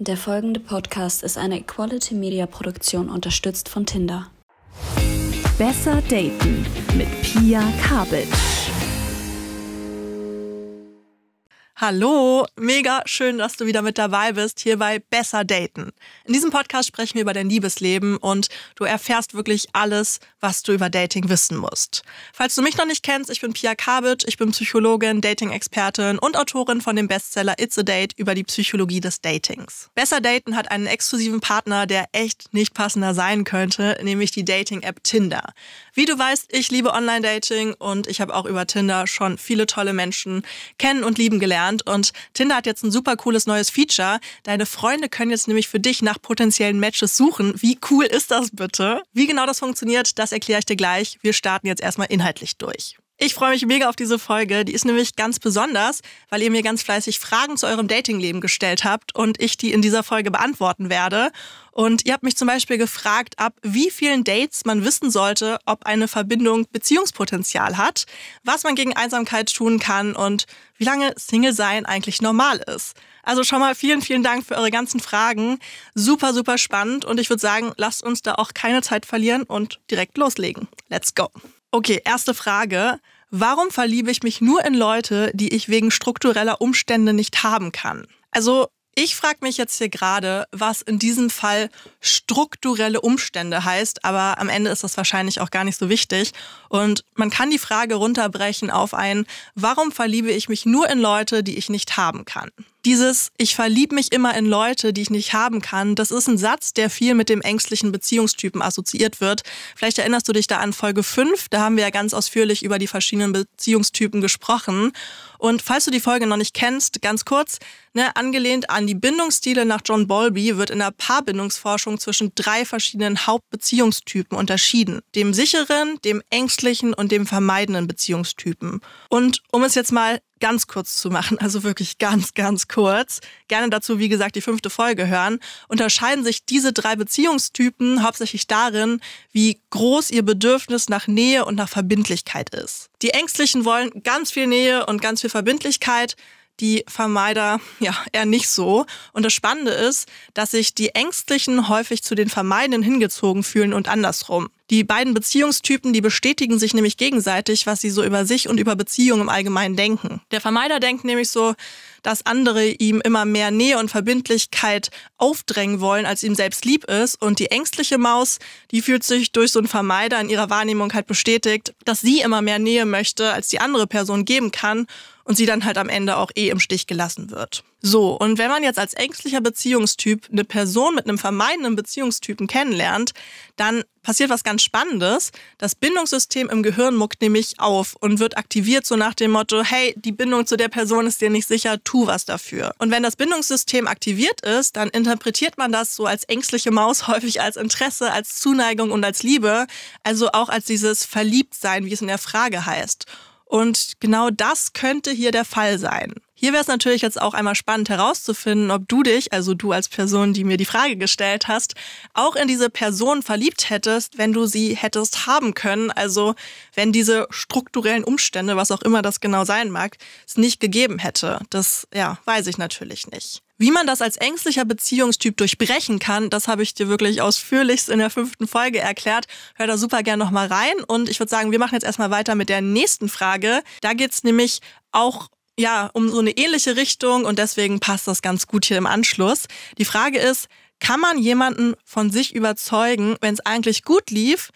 Der folgende Podcast ist eine Equality Media Produktion unterstützt von Tinder. Besser daten mit Pia Kabitsch. Hallo, mega schön, dass du wieder mit dabei bist hier bei Besser Daten. In diesem Podcast sprechen wir über dein Liebesleben und du erfährst wirklich alles, was du über Dating wissen musst. Falls du mich noch nicht kennst, ich bin Pia Kabitsch, ich bin Psychologin, Dating-Expertin und Autorin von dem Bestseller It's a Date über die Psychologie des Datings. Besser Daten hat einen exklusiven Partner, der echt nicht passender sein könnte, nämlich die Dating-App Tinder. Wie du weißt, ich liebe Online-Dating und ich habe auch über Tinder schon viele tolle Menschen kennen und lieben gelernt kennengelernt und Tinder hat jetzt ein super cooles neues Feature. Deine Freunde können jetzt nämlich für dich nach potenziellen Matches suchen. Wie cool ist das bitte? Wie genau das funktioniert, das erkläre ich dir gleich. Wir starten jetzt erstmal inhaltlich durch. Ich freue mich mega auf diese Folge. Die ist nämlich ganz besonders, weil ihr mir ganz fleißig Fragen zu eurem Datingleben gestellt habt und ich die in dieser Folge beantworten werde. Und ihr habt mich zum Beispiel gefragt, ab wie vielen Dates man wissen sollte, ob eine Verbindung Beziehungspotenzial hat, was man gegen Einsamkeit tun kann und wie lange Single sein eigentlich normal ist. Also schon mal vielen, vielen Dank für eure ganzen Fragen. Super, super spannend und ich würde sagen, lasst uns da auch keine Zeit verlieren und direkt loslegen. Let's go! Okay, erste Frage. Warum verliebe ich mich nur in Leute, die ich wegen struktureller Umstände nicht haben kann? Also ich frage mich jetzt hier gerade, was in diesem Fall strukturelle Umstände heißt, aber am Ende ist das wahrscheinlich auch gar nicht so wichtig. Und man kann die Frage runterbrechen auf ein, warum verliebe ich mich nur in Leute, die ich nicht haben kann? Dieses Ich verlieb mich immer in Leute, die ich nicht haben kann, das ist ein Satz, der viel mit dem ängstlichen Beziehungstypen assoziiert wird. Vielleicht erinnerst du dich da an Folge 5, da haben wir ja ganz ausführlich über die verschiedenen Beziehungstypen gesprochen. Und falls du die Folge noch nicht kennst, ganz kurz, ne, angelehnt an die Bindungsstile nach John Bowlby wird in der Paarbindungsforschung zwischen drei verschiedenen Hauptbeziehungstypen unterschieden. Dem sicheren, dem ängstlichen und dem vermeidenden Beziehungstypen. Und um es jetzt mal ganz kurz zu machen, also wirklich ganz, ganz kurz. Gerne dazu, wie gesagt, die fünfte Folge hören. Unterscheiden sich diese drei Beziehungstypen hauptsächlich darin, wie groß ihr Bedürfnis nach Nähe und nach Verbindlichkeit ist. Die Ängstlichen wollen ganz viel Nähe und ganz viel Verbindlichkeit. Die Vermeider, ja, eher nicht so. Und das Spannende ist, dass sich die Ängstlichen häufig zu den Vermeidenden hingezogen fühlen und andersrum. Die beiden Beziehungstypen, die bestätigen sich nämlich gegenseitig, was sie so über sich und über Beziehungen im Allgemeinen denken. Der Vermeider denkt nämlich so, dass andere ihm immer mehr Nähe und Verbindlichkeit aufdrängen wollen, als ihm selbst lieb ist. Und die ängstliche Maus, die fühlt sich durch so einen Vermeider in ihrer Wahrnehmung halt bestätigt, dass sie immer mehr Nähe möchte, als die andere Person geben kann und sie dann halt am Ende auch eh im Stich gelassen wird. So, und wenn man jetzt als ängstlicher Beziehungstyp eine Person mit einem vermeidenden Beziehungstypen kennenlernt, dann passiert was ganz Spannendes. Das Bindungssystem im Gehirn muckt nämlich auf und wird aktiviert so nach dem Motto, hey, die Bindung zu der Person ist dir nicht sicher, tu was dafür. Und wenn das Bindungssystem aktiviert ist, dann interpretiert man das so als ängstliche Maus häufig als Interesse, als Zuneigung und als Liebe, also auch als dieses Verliebtsein, wie es in der Frage heißt. Und genau das könnte hier der Fall sein. Hier wäre es natürlich jetzt auch einmal spannend herauszufinden, ob du dich, also du als Person, die mir die Frage gestellt hast, auch in diese Person verliebt hättest, wenn du sie hättest haben können. Also wenn diese strukturellen Umstände, was auch immer das genau sein mag, es nicht gegeben hätte. Das, ja, weiß ich natürlich nicht. Wie man das als ängstlicher Beziehungstyp durchbrechen kann, das habe ich dir wirklich ausführlichst in der fünften Folge erklärt. Hör da super gern nochmal rein. Und ich würde sagen, wir machen jetzt erstmal weiter mit der nächsten Frage. Da geht es nämlich auch ja, um so eine ähnliche Richtung und deswegen passt das ganz gut hier im Anschluss. Die Frage ist, kann man jemanden von sich überzeugen, wenn es eigentlich gut lief,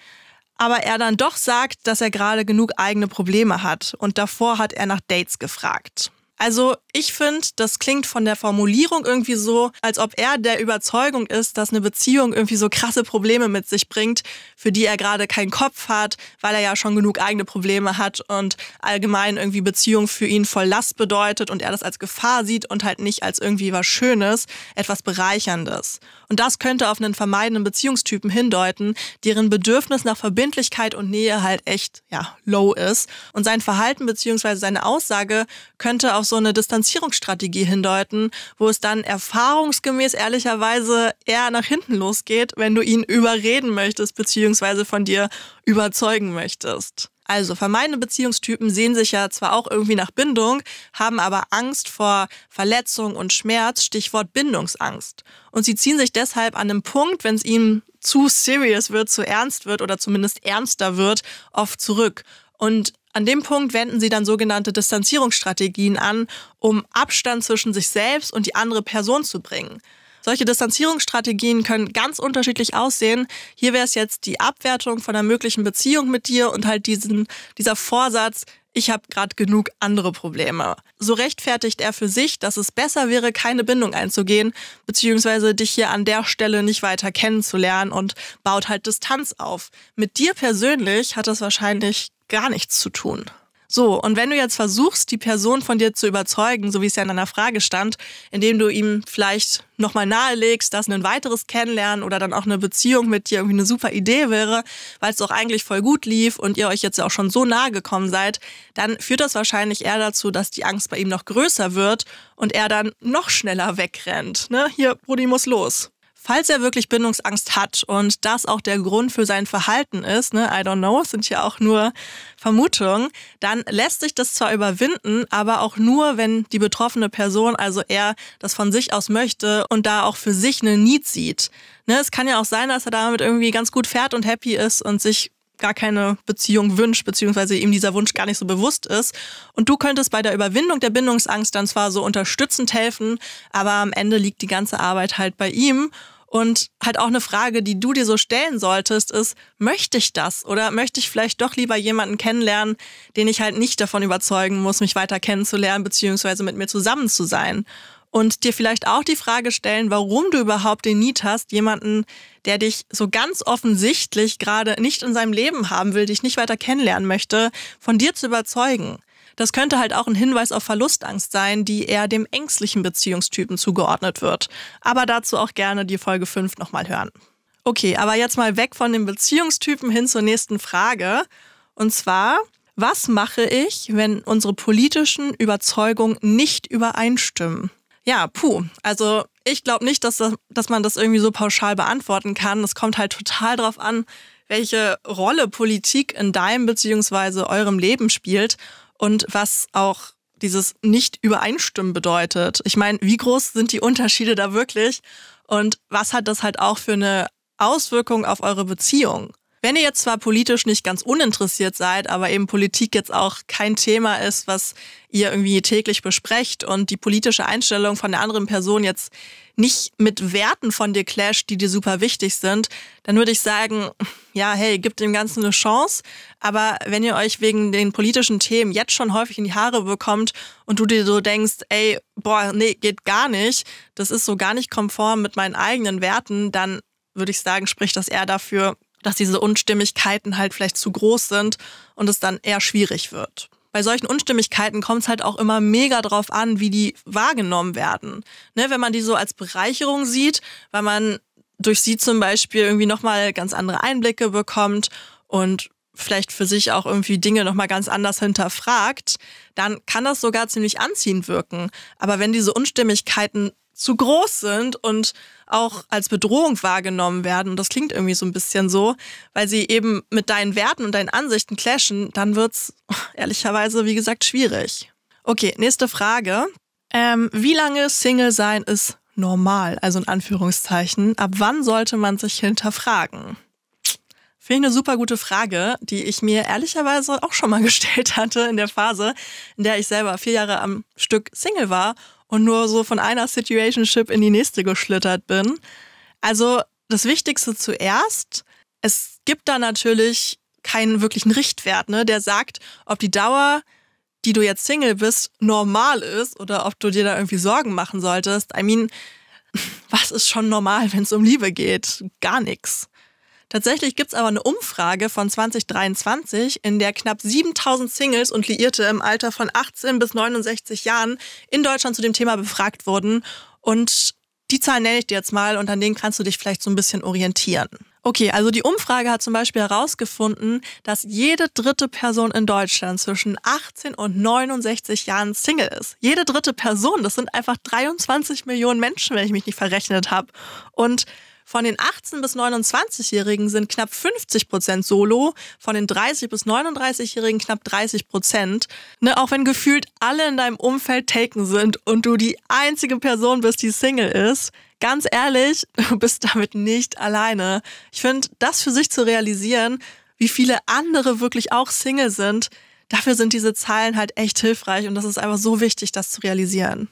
aber er dann doch sagt, dass er gerade genug eigene Probleme hat und davor hat er nach Dates gefragt. Also ich finde, das klingt von der Formulierung irgendwie so, als ob er der Überzeugung ist, dass eine Beziehung irgendwie so krasse Probleme mit sich bringt, für die er gerade keinen Kopf hat, weil er ja schon genug eigene Probleme hat und allgemein irgendwie Beziehung für ihn voll Last bedeutet und er das als Gefahr sieht und halt nicht als irgendwie was Schönes, etwas Bereicherndes. Und das könnte auf einen vermeidenden Beziehungstypen hindeuten, deren Bedürfnis nach Verbindlichkeit und Nähe halt echt, ja, low ist. Und sein Verhalten bzw. seine Aussage könnte auf so eine Distanz Finanzierungsstrategie hindeuten, wo es dann erfahrungsgemäß ehrlicherweise eher nach hinten losgeht, wenn du ihn überreden möchtest bzw. von dir überzeugen möchtest. Also vermeidende Beziehungstypen sehen sich ja zwar auch irgendwie nach Bindung, haben aber Angst vor Verletzung und Schmerz, Stichwort Bindungsangst. Und sie ziehen sich deshalb an einem Punkt, wenn es ihnen zu serious wird, zu ernst wird oder zumindest ernster wird, oft zurück. Und an dem Punkt wenden sie dann sogenannte Distanzierungsstrategien an, um Abstand zwischen sich selbst und die andere Person zu bringen. Solche Distanzierungsstrategien können ganz unterschiedlich aussehen. Hier wäre es jetzt die Abwertung von einer möglichen Beziehung mit dir und halt diesen, dieser Vorsatz, ich habe gerade genug andere Probleme. So rechtfertigt er für sich, dass es besser wäre, keine Bindung einzugehen, beziehungsweise dich hier an der Stelle nicht weiter kennenzulernen und baut halt Distanz auf. Mit dir persönlich hat das wahrscheinlich gar nichts zu tun. So, und wenn du jetzt versuchst, die Person von dir zu überzeugen, so wie es ja in deiner Frage stand, indem du ihm vielleicht nochmal nahelegst, dass ein weiteres Kennenlernen oder dann auch eine Beziehung mit dir irgendwie eine super Idee wäre, weil es doch eigentlich voll gut lief und ihr euch jetzt ja auch schon so nahe gekommen seid, dann führt das wahrscheinlich eher dazu, dass die Angst bei ihm noch größer wird und er dann noch schneller wegrennt. Ne? Hier, Brudi muss los. Falls er wirklich Bindungsangst hat und das auch der Grund für sein Verhalten ist, ne, I don't know, sind ja auch nur Vermutungen, dann lässt sich das zwar überwinden, aber auch nur, wenn die betroffene Person, also er, das von sich aus möchte und da auch für sich eine Need sieht. Ne, es kann ja auch sein, dass er damit irgendwie ganz gut fährt und happy ist und sich gar keine Beziehung wünscht, beziehungsweise ihm dieser Wunsch gar nicht so bewusst ist. Und du könntest bei der Überwindung der Bindungsangst dann zwar so unterstützend helfen, aber am Ende liegt die ganze Arbeit halt bei ihm und halt auch eine Frage, die du dir so stellen solltest, ist, möchte ich das? Oder möchte ich vielleicht doch lieber jemanden kennenlernen, den ich halt nicht davon überzeugen muss, mich weiter kennenzulernen, beziehungsweise mit mir zusammen zu sein? Und dir vielleicht auch die Frage stellen, warum du überhaupt den Need hast, jemanden, der dich so ganz offensichtlich gerade nicht in seinem Leben haben will, dich nicht weiter kennenlernen möchte, von dir zu überzeugen. Das könnte halt auch ein Hinweis auf Verlustangst sein, die eher dem ängstlichen Beziehungstypen zugeordnet wird. Aber dazu auch gerne die Folge 5 nochmal hören. Okay, aber jetzt mal weg von dem Beziehungstypen hin zur nächsten Frage. Und zwar, was mache ich, wenn unsere politischen Überzeugungen nicht übereinstimmen? Ja, puh, also ich glaube nicht, dass, das, dass man das irgendwie so pauschal beantworten kann. Es kommt halt total darauf an, welche Rolle Politik in deinem bzw. eurem Leben spielt und was auch dieses Nicht-Übereinstimmen bedeutet. Ich meine, wie groß sind die Unterschiede da wirklich und was hat das halt auch für eine Auswirkung auf eure Beziehung? Wenn ihr jetzt zwar politisch nicht ganz uninteressiert seid, aber eben Politik jetzt auch kein Thema ist, was ihr irgendwie täglich besprecht und die politische Einstellung von der anderen Person jetzt nicht mit Werten von dir clasht, die dir super wichtig sind, dann würde ich sagen, ja, hey, gibt dem Ganzen eine Chance. Aber wenn ihr euch wegen den politischen Themen jetzt schon häufig in die Haare bekommt und du dir so denkst, ey, boah, nee, geht gar nicht, das ist so gar nicht konform mit meinen eigenen Werten, dann würde ich sagen, spricht das eher dafür, dass diese Unstimmigkeiten halt vielleicht zu groß sind und es dann eher schwierig wird. Bei solchen Unstimmigkeiten kommt es halt auch immer mega drauf an, wie die wahrgenommen werden. Ne, wenn man die so als Bereicherung sieht, weil man durch sie zum Beispiel irgendwie nochmal ganz andere Einblicke bekommt und vielleicht für sich auch irgendwie Dinge nochmal ganz anders hinterfragt, dann kann das sogar ziemlich anziehend wirken. Aber wenn diese Unstimmigkeiten zu groß sind und auch als Bedrohung wahrgenommen werden, und das klingt irgendwie so ein bisschen so, weil sie eben mit deinen Werten und deinen Ansichten clashen, dann wird's ehrlicherweise, wie gesagt, schwierig. Okay, nächste Frage. Ähm, wie lange Single sein ist normal, also in Anführungszeichen? Ab wann sollte man sich hinterfragen? Finde ich eine super gute Frage, die ich mir ehrlicherweise auch schon mal gestellt hatte in der Phase, in der ich selber vier Jahre am Stück Single war und nur so von einer Situationship in die nächste geschlittert bin. Also das Wichtigste zuerst, es gibt da natürlich keinen wirklichen Richtwert, ne, der sagt, ob die Dauer, die du jetzt Single bist, normal ist oder ob du dir da irgendwie Sorgen machen solltest. I mean, was ist schon normal, wenn es um Liebe geht? Gar nichts. Tatsächlich gibt es aber eine Umfrage von 2023, in der knapp 7000 Singles und Liierte im Alter von 18 bis 69 Jahren in Deutschland zu dem Thema befragt wurden. Und die Zahlen nenne ich dir jetzt mal und an denen kannst du dich vielleicht so ein bisschen orientieren. Okay, also die Umfrage hat zum Beispiel herausgefunden, dass jede dritte Person in Deutschland zwischen 18 und 69 Jahren Single ist. Jede dritte Person, das sind einfach 23 Millionen Menschen, wenn ich mich nicht verrechnet habe. Und von den 18- bis 29-Jährigen sind knapp 50 Prozent solo, von den 30- bis 39-Jährigen knapp 30 Prozent. Ne, auch wenn gefühlt alle in deinem Umfeld taken sind und du die einzige Person bist, die Single ist, ganz ehrlich, du bist damit nicht alleine. Ich finde, das für sich zu realisieren, wie viele andere wirklich auch Single sind, dafür sind diese Zahlen halt echt hilfreich und das ist einfach so wichtig, das zu realisieren.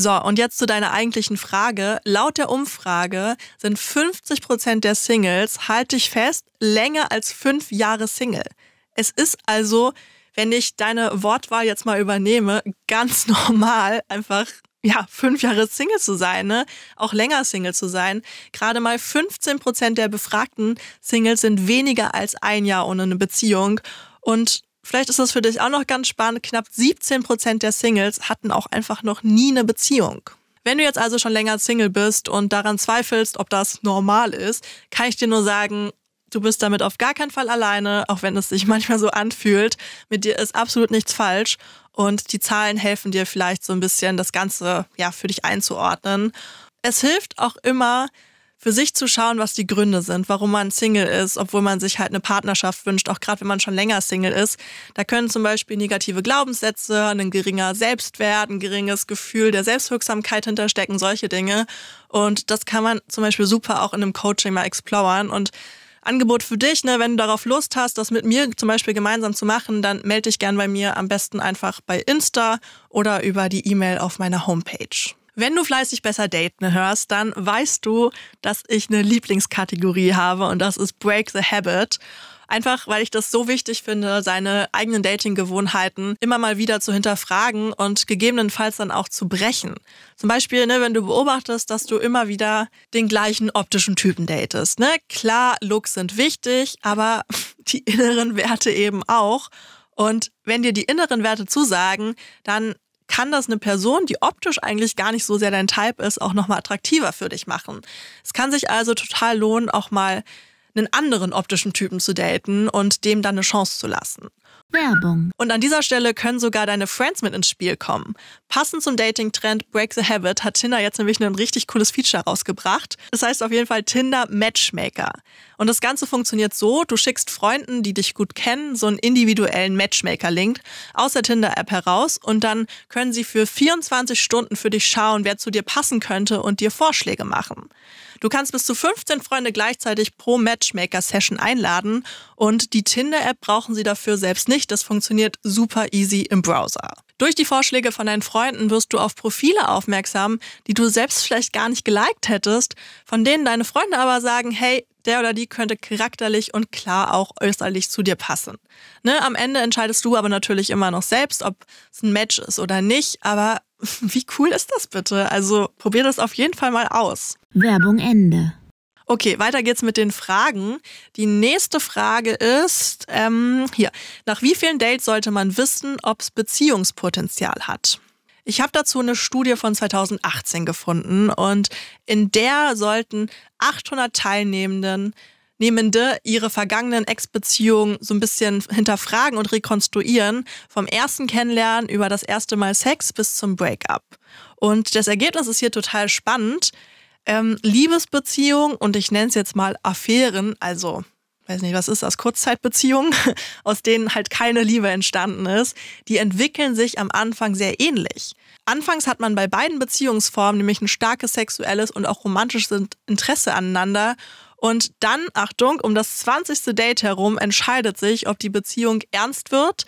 So, und jetzt zu deiner eigentlichen Frage. Laut der Umfrage sind 50 der Singles, halte ich fest, länger als fünf Jahre Single. Es ist also, wenn ich deine Wortwahl jetzt mal übernehme, ganz normal, einfach ja, fünf Jahre Single zu sein, ne? auch länger Single zu sein. Gerade mal 15 Prozent der befragten Singles sind weniger als ein Jahr ohne eine Beziehung. Und Vielleicht ist das für dich auch noch ganz spannend. Knapp 17 Prozent der Singles hatten auch einfach noch nie eine Beziehung. Wenn du jetzt also schon länger Single bist und daran zweifelst, ob das normal ist, kann ich dir nur sagen, du bist damit auf gar keinen Fall alleine, auch wenn es sich manchmal so anfühlt. Mit dir ist absolut nichts falsch und die Zahlen helfen dir vielleicht so ein bisschen, das Ganze ja für dich einzuordnen. Es hilft auch immer, für sich zu schauen, was die Gründe sind, warum man Single ist, obwohl man sich halt eine Partnerschaft wünscht, auch gerade wenn man schon länger Single ist. Da können zum Beispiel negative Glaubenssätze, ein geringer Selbstwert, ein geringes Gefühl der Selbstwirksamkeit hinterstecken, solche Dinge. Und das kann man zum Beispiel super auch in einem Coaching mal exploren und Angebot für dich, ne, wenn du darauf Lust hast, das mit mir zum Beispiel gemeinsam zu machen, dann melde dich gern bei mir am besten einfach bei Insta oder über die E-Mail auf meiner Homepage. Wenn du fleißig besser daten hörst, dann weißt du, dass ich eine Lieblingskategorie habe und das ist Break the Habit. Einfach weil ich das so wichtig finde, seine eigenen Dating-Gewohnheiten immer mal wieder zu hinterfragen und gegebenenfalls dann auch zu brechen. Zum Beispiel, ne, wenn du beobachtest, dass du immer wieder den gleichen optischen Typen datest. Ne? Klar, Looks sind wichtig, aber die inneren Werte eben auch. Und wenn dir die inneren Werte zusagen, dann kann das eine Person, die optisch eigentlich gar nicht so sehr dein Type ist, auch nochmal attraktiver für dich machen. Es kann sich also total lohnen, auch mal einen anderen optischen Typen zu daten und dem dann eine Chance zu lassen. Werbung. Und an dieser Stelle können sogar deine Friends mit ins Spiel kommen. Passend zum Dating-Trend Break the Habit hat Tinder jetzt nämlich ein richtig cooles Feature rausgebracht. Das heißt auf jeden Fall Tinder Matchmaker. Und das Ganze funktioniert so, du schickst Freunden, die dich gut kennen, so einen individuellen Matchmaker-Link aus der Tinder-App heraus und dann können sie für 24 Stunden für dich schauen, wer zu dir passen könnte und dir Vorschläge machen. Du kannst bis zu 15 Freunde gleichzeitig pro Matchmaker-Session einladen und die Tinder-App brauchen sie dafür selbst nicht nicht. Das funktioniert super easy im Browser. Durch die Vorschläge von deinen Freunden wirst du auf Profile aufmerksam, die du selbst vielleicht gar nicht geliked hättest, von denen deine Freunde aber sagen, hey, der oder die könnte charakterlich und klar auch äußerlich zu dir passen. Ne, am Ende entscheidest du aber natürlich immer noch selbst, ob es ein Match ist oder nicht, aber wie cool ist das bitte? Also probier das auf jeden Fall mal aus. Werbung Ende. Okay, weiter geht's mit den Fragen. Die nächste Frage ist, ähm, hier, nach wie vielen Dates sollte man wissen, ob es Beziehungspotenzial hat? Ich habe dazu eine Studie von 2018 gefunden und in der sollten 800 Teilnehmenden Nehmende ihre vergangenen Ex-Beziehungen so ein bisschen hinterfragen und rekonstruieren, vom ersten Kennenlernen über das erste Mal Sex bis zum Breakup. Und das Ergebnis ist hier total spannend. Ähm, Liebesbeziehung und ich nenne es jetzt mal Affären, also weiß nicht, was ist das, Kurzzeitbeziehungen, aus denen halt keine Liebe entstanden ist, die entwickeln sich am Anfang sehr ähnlich. Anfangs hat man bei beiden Beziehungsformen nämlich ein starkes sexuelles und auch romantisches Interesse aneinander und dann, Achtung, um das 20. Date herum entscheidet sich, ob die Beziehung ernst wird,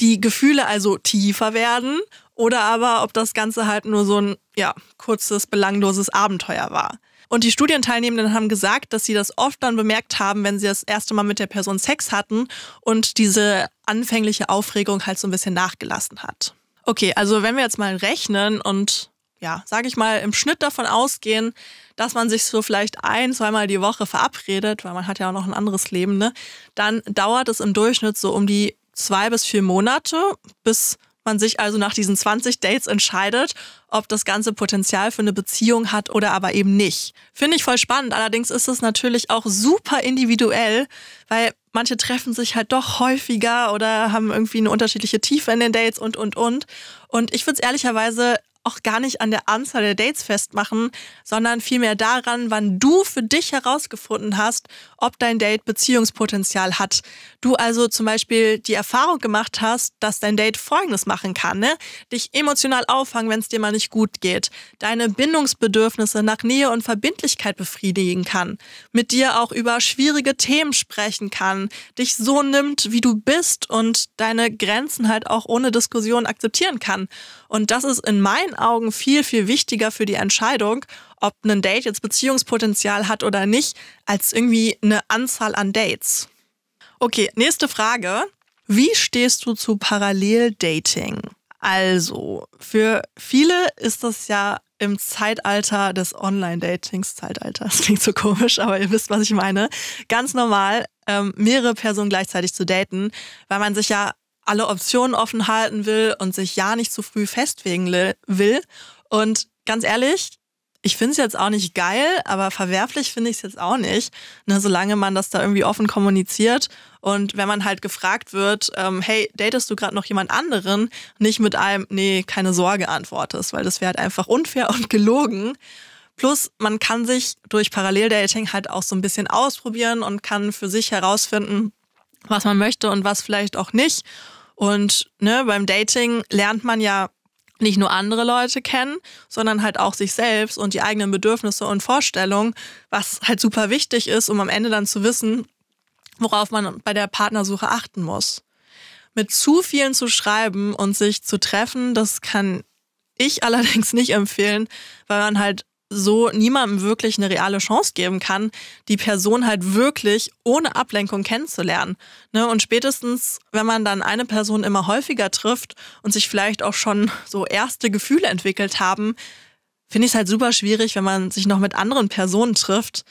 die Gefühle also tiefer werden oder aber ob das Ganze halt nur so ein, ja, kurzes, belangloses Abenteuer war. Und die Studienteilnehmenden haben gesagt, dass sie das oft dann bemerkt haben, wenn sie das erste Mal mit der Person Sex hatten und diese anfängliche Aufregung halt so ein bisschen nachgelassen hat. Okay, also wenn wir jetzt mal rechnen und ja, sage ich mal, im Schnitt davon ausgehen, dass man sich so vielleicht ein, zweimal die Woche verabredet, weil man hat ja auch noch ein anderes Leben, ne? Dann dauert es im Durchschnitt so um die zwei bis vier Monate, bis man sich also nach diesen 20 Dates entscheidet, ob das Ganze Potenzial für eine Beziehung hat oder aber eben nicht. Finde ich voll spannend. Allerdings ist es natürlich auch super individuell, weil manche treffen sich halt doch häufiger oder haben irgendwie eine unterschiedliche Tiefe in den Dates und, und, und. Und ich würde es ehrlicherweise auch gar nicht an der Anzahl der Dates festmachen, sondern vielmehr daran, wann du für dich herausgefunden hast, ob dein Date Beziehungspotenzial hat. Du also zum Beispiel die Erfahrung gemacht hast, dass dein Date Folgendes machen kann, ne? Dich emotional auffangen, wenn es dir mal nicht gut geht. Deine Bindungsbedürfnisse nach Nähe und Verbindlichkeit befriedigen kann. Mit dir auch über schwierige Themen sprechen kann. Dich so nimmt, wie du bist und deine Grenzen halt auch ohne Diskussion akzeptieren kann. Und das ist in meinen Augen viel, viel wichtiger für die Entscheidung, ob ein Date jetzt Beziehungspotenzial hat oder nicht, als irgendwie eine Anzahl an Dates. Okay, nächste Frage. Wie stehst du zu Paralleldating? Also, für viele ist das ja im Zeitalter des Online-Datings, Zeitalter, das klingt so komisch, aber ihr wisst, was ich meine, ganz normal, ähm, mehrere Personen gleichzeitig zu daten, weil man sich ja alle Optionen offen halten will und sich ja nicht zu früh festlegen will. Und ganz ehrlich, ich finde es jetzt auch nicht geil, aber verwerflich finde ich es jetzt auch nicht, ne, solange man das da irgendwie offen kommuniziert. Und wenn man halt gefragt wird, ähm, hey, datest du gerade noch jemand anderen, nicht mit einem, nee, keine Sorge antwortest, weil das wäre halt einfach unfair und gelogen. Plus, man kann sich durch Paralleldating halt auch so ein bisschen ausprobieren und kann für sich herausfinden, was man möchte und was vielleicht auch nicht. Und ne, beim Dating lernt man ja nicht nur andere Leute kennen, sondern halt auch sich selbst und die eigenen Bedürfnisse und Vorstellungen, was halt super wichtig ist, um am Ende dann zu wissen, worauf man bei der Partnersuche achten muss. Mit zu vielen zu schreiben und sich zu treffen, das kann ich allerdings nicht empfehlen, weil man halt so niemandem wirklich eine reale Chance geben kann, die Person halt wirklich ohne Ablenkung kennenzulernen. Ne? Und spätestens, wenn man dann eine Person immer häufiger trifft und sich vielleicht auch schon so erste Gefühle entwickelt haben, finde ich es halt super schwierig, wenn man sich noch mit anderen Personen trifft.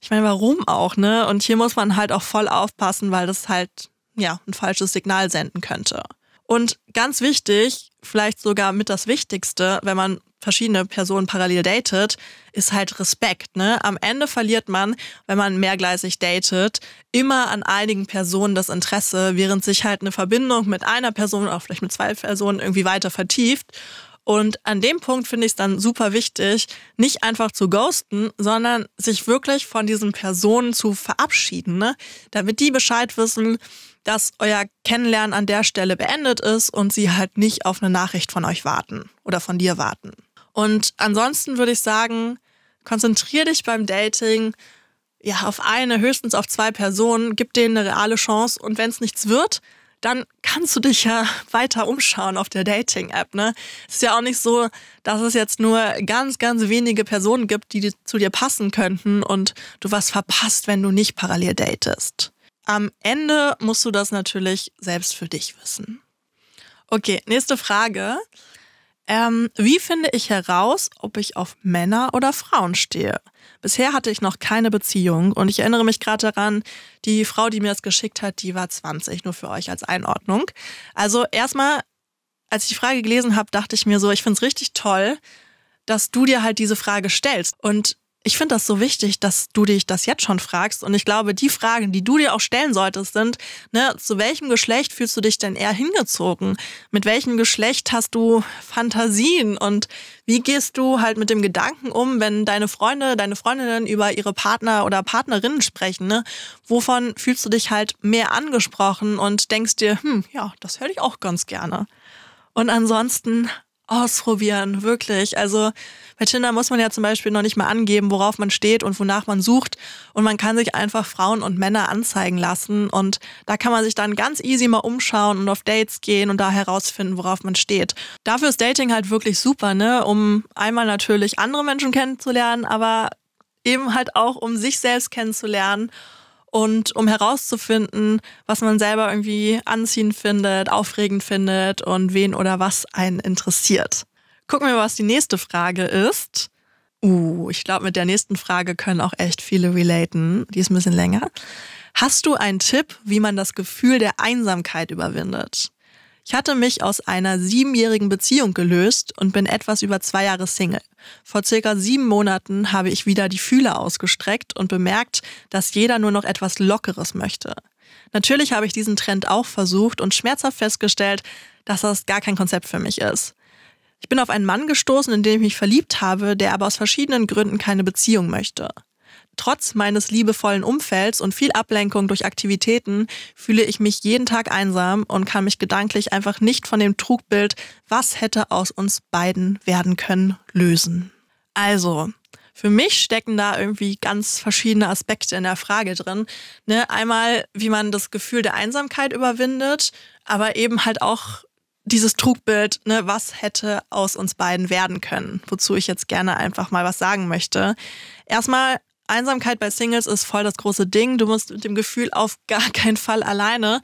Ich meine, warum auch, ne? Und hier muss man halt auch voll aufpassen, weil das halt, ja, ein falsches Signal senden könnte. Und ganz wichtig, vielleicht sogar mit das Wichtigste, wenn man verschiedene Personen parallel datet, ist halt Respekt. Ne? Am Ende verliert man, wenn man mehrgleisig datet, immer an einigen Personen das Interesse, während sich halt eine Verbindung mit einer Person auch vielleicht mit zwei Personen irgendwie weiter vertieft. Und an dem Punkt finde ich es dann super wichtig, nicht einfach zu ghosten, sondern sich wirklich von diesen Personen zu verabschieden, ne? damit die Bescheid wissen, dass euer Kennenlernen an der Stelle beendet ist und sie halt nicht auf eine Nachricht von euch warten oder von dir warten. Und ansonsten würde ich sagen, konzentrier dich beim Dating ja auf eine, höchstens auf zwei Personen, gib denen eine reale Chance und wenn es nichts wird, dann kannst du dich ja weiter umschauen auf der Dating-App. Ne? Es ist ja auch nicht so, dass es jetzt nur ganz, ganz wenige Personen gibt, die zu dir passen könnten und du was verpasst, wenn du nicht parallel datest. Am Ende musst du das natürlich selbst für dich wissen. Okay, nächste Frage. Ähm, wie finde ich heraus, ob ich auf Männer oder Frauen stehe? Bisher hatte ich noch keine Beziehung und ich erinnere mich gerade daran, die Frau, die mir das geschickt hat, die war 20, nur für euch als Einordnung. Also erstmal, als ich die Frage gelesen habe, dachte ich mir so, ich finde es richtig toll, dass du dir halt diese Frage stellst. Und ich finde das so wichtig, dass du dich das jetzt schon fragst. Und ich glaube, die Fragen, die du dir auch stellen solltest, sind, ne, zu welchem Geschlecht fühlst du dich denn eher hingezogen? Mit welchem Geschlecht hast du Fantasien? Und wie gehst du halt mit dem Gedanken um, wenn deine Freunde, deine Freundinnen über ihre Partner oder Partnerinnen sprechen? Ne? Wovon fühlst du dich halt mehr angesprochen und denkst dir, hm, ja, das höre ich auch ganz gerne. Und ansonsten ausprobieren, wirklich. Also bei Tinder muss man ja zum Beispiel noch nicht mal angeben, worauf man steht und wonach man sucht. Und man kann sich einfach Frauen und Männer anzeigen lassen. Und da kann man sich dann ganz easy mal umschauen und auf Dates gehen und da herausfinden, worauf man steht. Dafür ist Dating halt wirklich super, ne? Um einmal natürlich andere Menschen kennenzulernen, aber eben halt auch, um sich selbst kennenzulernen und um herauszufinden, was man selber irgendwie anziehend findet, aufregend findet und wen oder was einen interessiert. Gucken wir mal, was die nächste Frage ist. Uh, ich glaube, mit der nächsten Frage können auch echt viele relaten. Die ist ein bisschen länger. Hast du einen Tipp, wie man das Gefühl der Einsamkeit überwindet? Ich hatte mich aus einer siebenjährigen Beziehung gelöst und bin etwas über zwei Jahre Single. Vor circa sieben Monaten habe ich wieder die Fühler ausgestreckt und bemerkt, dass jeder nur noch etwas Lockeres möchte. Natürlich habe ich diesen Trend auch versucht und schmerzhaft festgestellt, dass das gar kein Konzept für mich ist. Ich bin auf einen Mann gestoßen, in den ich mich verliebt habe, der aber aus verschiedenen Gründen keine Beziehung möchte. Trotz meines liebevollen Umfelds und viel Ablenkung durch Aktivitäten fühle ich mich jeden Tag einsam und kann mich gedanklich einfach nicht von dem Trugbild, was hätte aus uns beiden werden können, lösen. Also, für mich stecken da irgendwie ganz verschiedene Aspekte in der Frage drin. Ne? Einmal, wie man das Gefühl der Einsamkeit überwindet, aber eben halt auch dieses Trugbild, ne? was hätte aus uns beiden werden können, wozu ich jetzt gerne einfach mal was sagen möchte. Erstmal Einsamkeit bei Singles ist voll das große Ding. Du musst mit dem Gefühl auf gar keinen Fall alleine.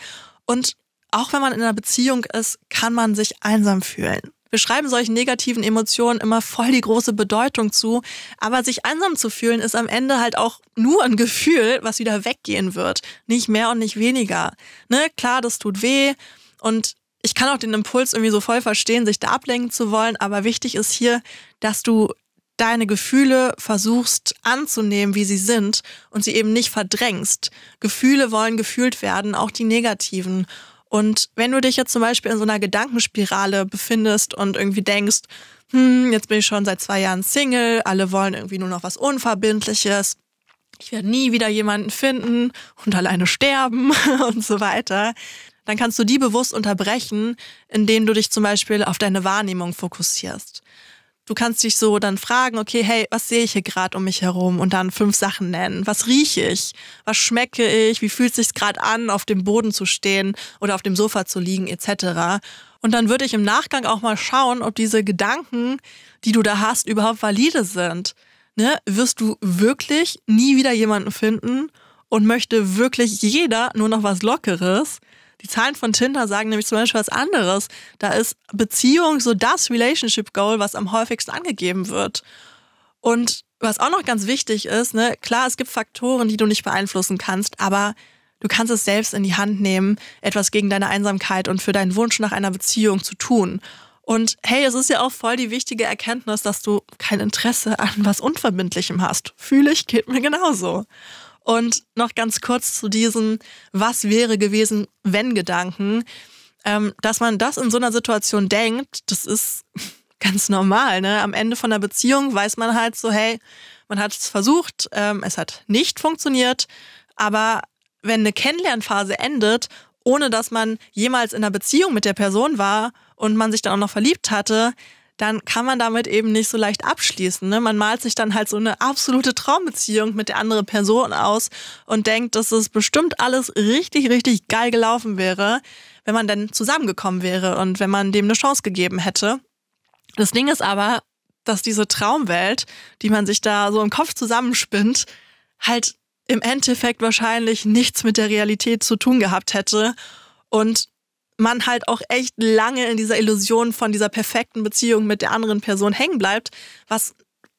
Und auch wenn man in einer Beziehung ist, kann man sich einsam fühlen. Wir schreiben solchen negativen Emotionen immer voll die große Bedeutung zu, aber sich einsam zu fühlen ist am Ende halt auch nur ein Gefühl, was wieder weggehen wird. Nicht mehr und nicht weniger. Ne, klar, das tut weh und ich kann auch den Impuls irgendwie so voll verstehen, sich da ablenken zu wollen, aber wichtig ist hier, dass du deine Gefühle versuchst anzunehmen, wie sie sind und sie eben nicht verdrängst. Gefühle wollen gefühlt werden, auch die negativen. Und wenn du dich jetzt zum Beispiel in so einer Gedankenspirale befindest und irgendwie denkst, hm, jetzt bin ich schon seit zwei Jahren Single, alle wollen irgendwie nur noch was Unverbindliches, ich werde nie wieder jemanden finden und alleine sterben und so weiter, dann kannst du die bewusst unterbrechen, indem du dich zum Beispiel auf deine Wahrnehmung fokussierst. Du kannst dich so dann fragen, okay, hey, was sehe ich hier gerade um mich herum? Und dann fünf Sachen nennen. Was rieche ich? Was schmecke ich? Wie fühlt es sich gerade an, auf dem Boden zu stehen oder auf dem Sofa zu liegen, etc. Und dann würde ich im Nachgang auch mal schauen, ob diese Gedanken, die du da hast, überhaupt valide sind. Ne? Wirst du wirklich nie wieder jemanden finden und möchte wirklich jeder nur noch was Lockeres? Die Zahlen von Tinder sagen nämlich zum Beispiel was anderes. Da ist Beziehung so das Relationship Goal, was am häufigsten angegeben wird. Und was auch noch ganz wichtig ist, ne, klar, es gibt Faktoren, die du nicht beeinflussen kannst, aber du kannst es selbst in die Hand nehmen, etwas gegen deine Einsamkeit und für deinen Wunsch nach einer Beziehung zu tun. Und hey, es ist ja auch voll die wichtige Erkenntnis, dass du kein Interesse an was Unverbindlichem hast. Fühle ich, geht mir genauso. Und noch ganz kurz zu diesem Was wäre gewesen, wenn Gedanken. Ähm, dass man das in so einer Situation denkt, das ist ganz normal. Ne? Am Ende von einer Beziehung weiß man halt so, hey, man hat es versucht, ähm, es hat nicht funktioniert, aber wenn eine Kennenlernphase endet, ohne dass man jemals in einer Beziehung mit der Person war und man sich dann auch noch verliebt hatte, dann kann man damit eben nicht so leicht abschließen. Ne? Man malt sich dann halt so eine absolute Traumbeziehung mit der anderen Person aus und denkt, dass es bestimmt alles richtig, richtig geil gelaufen wäre, wenn man dann zusammengekommen wäre und wenn man dem eine Chance gegeben hätte. Das Ding ist aber, dass diese Traumwelt, die man sich da so im Kopf zusammenspinnt, halt im Endeffekt wahrscheinlich nichts mit der Realität zu tun gehabt hätte und man halt auch echt lange in dieser Illusion von dieser perfekten Beziehung mit der anderen Person hängen bleibt, was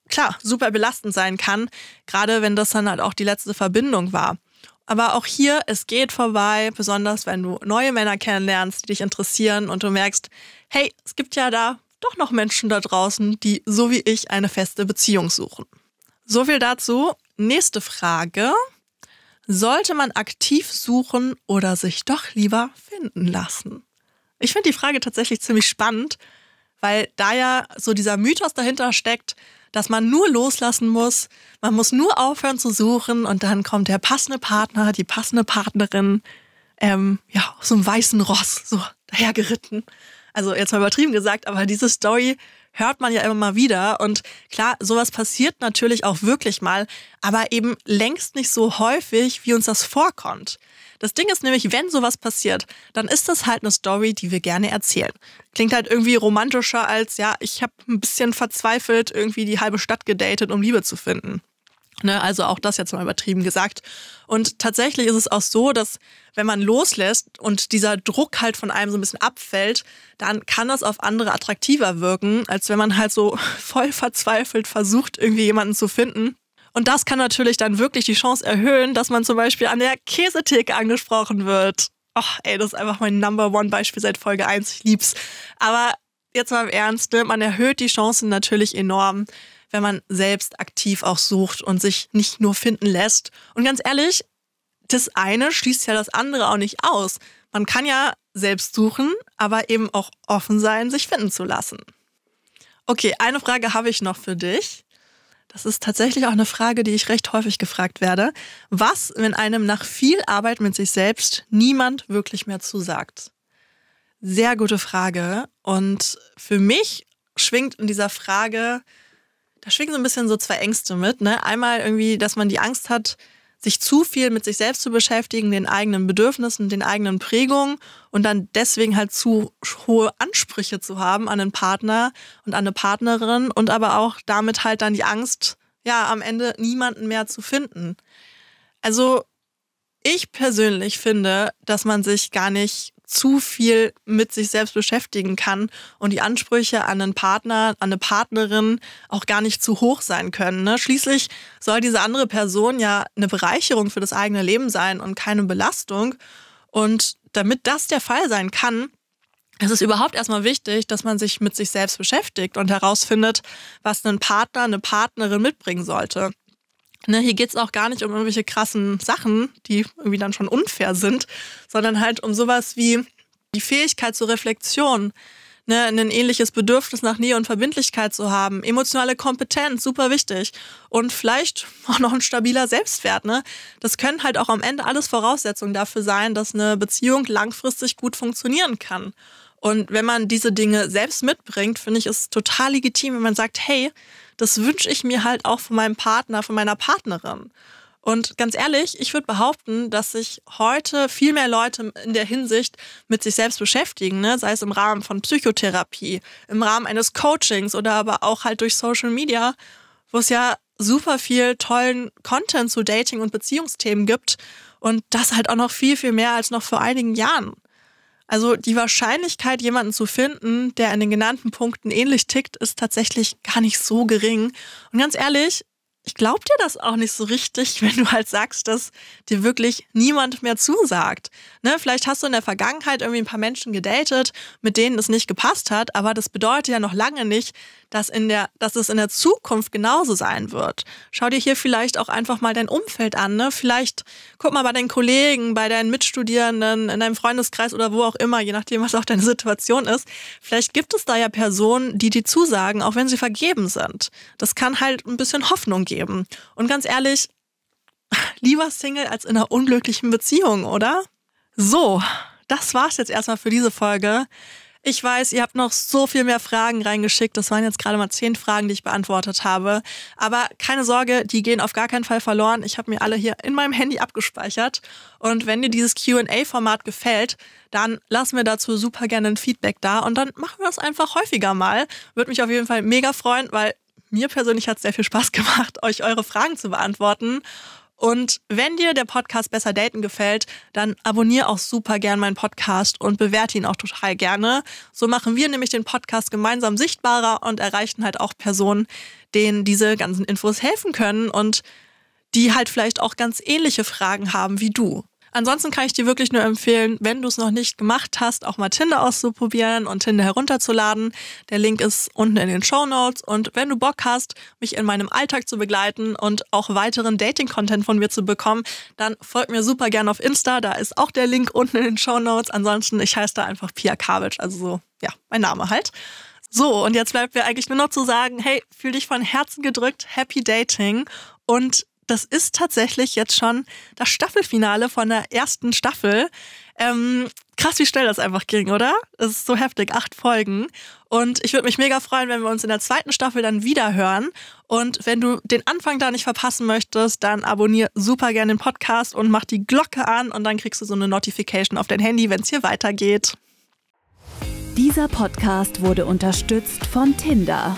klar super belastend sein kann, gerade wenn das dann halt auch die letzte Verbindung war. Aber auch hier, es geht vorbei, besonders wenn du neue Männer kennenlernst, die dich interessieren und du merkst, hey, es gibt ja da doch noch Menschen da draußen, die so wie ich eine feste Beziehung suchen. So viel dazu. Nächste Frage. Sollte man aktiv suchen oder sich doch lieber finden lassen? Ich finde die Frage tatsächlich ziemlich spannend, weil da ja so dieser Mythos dahinter steckt, dass man nur loslassen muss, man muss nur aufhören zu suchen und dann kommt der passende Partner, die passende Partnerin, ähm, ja, aus so einem weißen Ross so dahergeritten. Also jetzt mal übertrieben gesagt, aber diese Story hört man ja immer mal wieder. Und klar, sowas passiert natürlich auch wirklich mal, aber eben längst nicht so häufig, wie uns das vorkommt. Das Ding ist nämlich, wenn sowas passiert, dann ist das halt eine Story, die wir gerne erzählen. Klingt halt irgendwie romantischer als, ja, ich habe ein bisschen verzweifelt irgendwie die halbe Stadt gedatet, um Liebe zu finden. Ne, also auch das jetzt mal übertrieben gesagt. Und tatsächlich ist es auch so, dass wenn man loslässt und dieser Druck halt von einem so ein bisschen abfällt, dann kann das auf andere attraktiver wirken, als wenn man halt so voll verzweifelt versucht, irgendwie jemanden zu finden. Und das kann natürlich dann wirklich die Chance erhöhen, dass man zum Beispiel an der Käsetheke angesprochen wird. Och, ey, das ist einfach mein Number One Beispiel seit Folge 1. Ich lieb's. Aber jetzt mal im Ernst, ne? man erhöht die Chancen natürlich enorm wenn man selbst aktiv auch sucht und sich nicht nur finden lässt. Und ganz ehrlich, das eine schließt ja das andere auch nicht aus. Man kann ja selbst suchen, aber eben auch offen sein, sich finden zu lassen. Okay, eine Frage habe ich noch für dich. Das ist tatsächlich auch eine Frage, die ich recht häufig gefragt werde. Was, wenn einem nach viel Arbeit mit sich selbst niemand wirklich mehr zusagt? Sehr gute Frage. Und für mich schwingt in dieser Frage da schwingen so ein bisschen so zwei Ängste mit. Ne? Einmal irgendwie, dass man die Angst hat, sich zu viel mit sich selbst zu beschäftigen, den eigenen Bedürfnissen, den eigenen Prägungen und dann deswegen halt zu hohe Ansprüche zu haben an einen Partner und an eine Partnerin und aber auch damit halt dann die Angst, ja, am Ende niemanden mehr zu finden. Also ich persönlich finde, dass man sich gar nicht zu viel mit sich selbst beschäftigen kann und die Ansprüche an einen Partner, an eine Partnerin auch gar nicht zu hoch sein können. Ne? Schließlich soll diese andere Person ja eine Bereicherung für das eigene Leben sein und keine Belastung. Und damit das der Fall sein kann, es ist überhaupt erstmal wichtig, dass man sich mit sich selbst beschäftigt und herausfindet, was ein Partner, eine Partnerin mitbringen sollte. Ne, hier geht es auch gar nicht um irgendwelche krassen Sachen, die irgendwie dann schon unfair sind, sondern halt um sowas wie die Fähigkeit zur Reflexion, ne, ein ähnliches Bedürfnis nach Nähe und Verbindlichkeit zu haben, emotionale Kompetenz, super wichtig und vielleicht auch noch ein stabiler Selbstwert. Ne? Das können halt auch am Ende alles Voraussetzungen dafür sein, dass eine Beziehung langfristig gut funktionieren kann. Und wenn man diese Dinge selbst mitbringt, finde ich es total legitim, wenn man sagt, hey, das wünsche ich mir halt auch von meinem Partner, von meiner Partnerin. Und ganz ehrlich, ich würde behaupten, dass sich heute viel mehr Leute in der Hinsicht mit sich selbst beschäftigen, ne? sei es im Rahmen von Psychotherapie, im Rahmen eines Coachings oder aber auch halt durch Social Media, wo es ja super viel tollen Content zu Dating- und Beziehungsthemen gibt. Und das halt auch noch viel, viel mehr als noch vor einigen Jahren. Also die Wahrscheinlichkeit, jemanden zu finden, der an den genannten Punkten ähnlich tickt, ist tatsächlich gar nicht so gering. Und ganz ehrlich, ich glaube dir das auch nicht so richtig, wenn du halt sagst, dass dir wirklich niemand mehr zusagt. Ne? Vielleicht hast du in der Vergangenheit irgendwie ein paar Menschen gedatet, mit denen es nicht gepasst hat, aber das bedeutet ja noch lange nicht, dass, in der, dass es in der Zukunft genauso sein wird. Schau dir hier vielleicht auch einfach mal dein Umfeld an. Ne? Vielleicht guck mal bei deinen Kollegen, bei deinen Mitstudierenden, in deinem Freundeskreis oder wo auch immer, je nachdem, was auch deine Situation ist. Vielleicht gibt es da ja Personen, die dir zusagen, auch wenn sie vergeben sind. Das kann halt ein bisschen Hoffnung geben. Und ganz ehrlich, lieber Single als in einer unglücklichen Beziehung, oder? So, das war's jetzt erstmal für diese Folge. Ich weiß, ihr habt noch so viel mehr Fragen reingeschickt. Das waren jetzt gerade mal zehn Fragen, die ich beantwortet habe. Aber keine Sorge, die gehen auf gar keinen Fall verloren. Ich habe mir alle hier in meinem Handy abgespeichert. Und wenn dir dieses QA-Format gefällt, dann lass mir dazu super gerne ein Feedback da und dann machen wir das einfach häufiger mal. Würde mich auf jeden Fall mega freuen, weil mir persönlich hat es sehr viel Spaß gemacht, euch eure Fragen zu beantworten. Und wenn dir der Podcast Besser Daten gefällt, dann abonniere auch super gern meinen Podcast und bewerte ihn auch total gerne. So machen wir nämlich den Podcast gemeinsam sichtbarer und erreichen halt auch Personen, denen diese ganzen Infos helfen können und die halt vielleicht auch ganz ähnliche Fragen haben wie du. Ansonsten kann ich dir wirklich nur empfehlen, wenn du es noch nicht gemacht hast, auch mal Tinder auszuprobieren und Tinder herunterzuladen. Der Link ist unten in den Show Notes. Und wenn du Bock hast, mich in meinem Alltag zu begleiten und auch weiteren Dating-Content von mir zu bekommen, dann folg mir super gerne auf Insta. Da ist auch der Link unten in den Show Notes. Ansonsten, ich heiße da einfach Pia Kavic. Also so, ja, mein Name halt. So, und jetzt bleibt mir eigentlich nur noch zu sagen, hey, fühl dich von Herzen gedrückt, happy dating und das ist tatsächlich jetzt schon das Staffelfinale von der ersten Staffel. Ähm, krass, wie schnell das einfach ging, oder? Es ist so heftig, acht Folgen. Und ich würde mich mega freuen, wenn wir uns in der zweiten Staffel dann wieder hören. Und wenn du den Anfang da nicht verpassen möchtest, dann abonniere super gerne den Podcast und mach die Glocke an und dann kriegst du so eine Notification auf dein Handy, wenn es hier weitergeht. Dieser Podcast wurde unterstützt von Tinder.